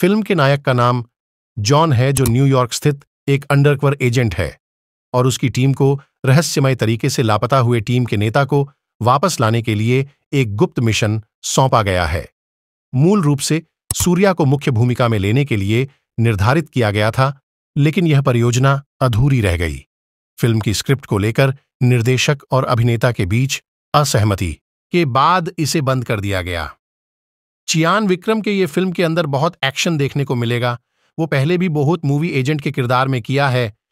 film के नायक का नाम जॉन है जो न्यूयॉर्क स्थित एक अंडरकवर एजेंट है और उसकी टीम को रहस्यमय तरीके से लापता हुए टीम के नेता को वापस लाने के लिए एक गुप्त मिशन सौंपा गया है मूल रूप से सूर्या को मुख्य भूमिका में लेने के लिए निर्धारित किया गया था लेकिन यह परियोजना अधूरी रह गई फिल्म की स्क्रिप्ट को लेकर निर्देशक और अभिनेता के बीच असहमति के बाद इसे बंद कर दिया गया चियान विक्रम के ये फिल्म के अंदर बहुत एक्शन देखने को मिलेगा वो पहले भी बहुत मूवी एजेंट के किरदार में किया है